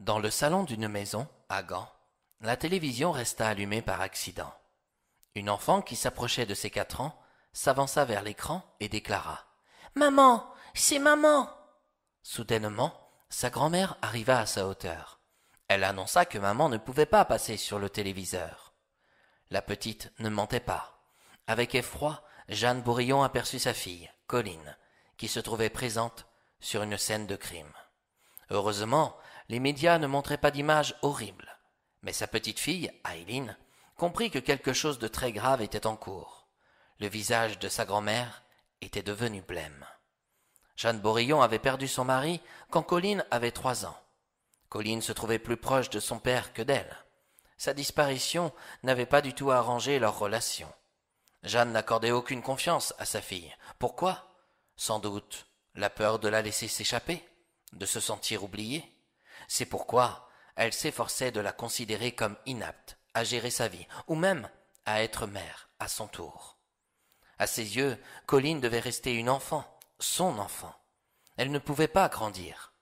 Dans le salon d'une maison, à Gand, la télévision resta allumée par accident. Une enfant qui s'approchait de ses quatre ans s'avança vers l'écran et déclara Maman C'est maman Soudainement, sa grand-mère arriva à sa hauteur. Elle annonça que maman ne pouvait pas passer sur le téléviseur. La petite ne mentait pas. Avec effroi, Jeanne Bourillon aperçut sa fille, Colline, qui se trouvait présente sur une scène de crime. Heureusement, les médias ne montraient pas d'images horribles. Mais sa petite fille, Aileen, comprit que quelque chose de très grave était en cours. Le visage de sa grand-mère était devenu blême. Jeanne Borillon avait perdu son mari quand Colline avait trois ans. Colline se trouvait plus proche de son père que d'elle. Sa disparition n'avait pas du tout arrangé leur relation. Jeanne n'accordait aucune confiance à sa fille. Pourquoi Sans doute la peur de la laisser s'échapper de se sentir oubliée. C'est pourquoi elle s'efforçait de la considérer comme inapte à gérer sa vie, ou même à être mère à son tour. À ses yeux, Colline devait rester une enfant, son enfant. Elle ne pouvait pas grandir.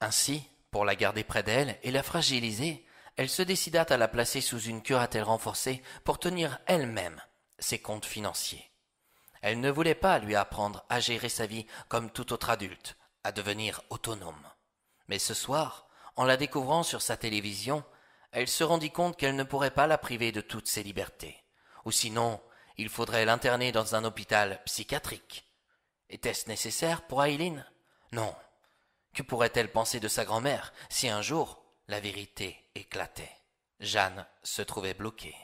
Ainsi, pour la garder près d'elle et la fragiliser, elle se décida à la placer sous une curatelle renforcée pour tenir elle-même ses comptes financiers. Elle ne voulait pas lui apprendre à gérer sa vie comme tout autre adulte, à devenir autonome. Mais ce soir, en la découvrant sur sa télévision, elle se rendit compte qu'elle ne pourrait pas la priver de toutes ses libertés. Ou sinon, il faudrait l'interner dans un hôpital psychiatrique. Était-ce nécessaire pour Aileen Non. Que pourrait-elle penser de sa grand-mère si un jour la vérité éclatait Jeanne se trouvait bloquée.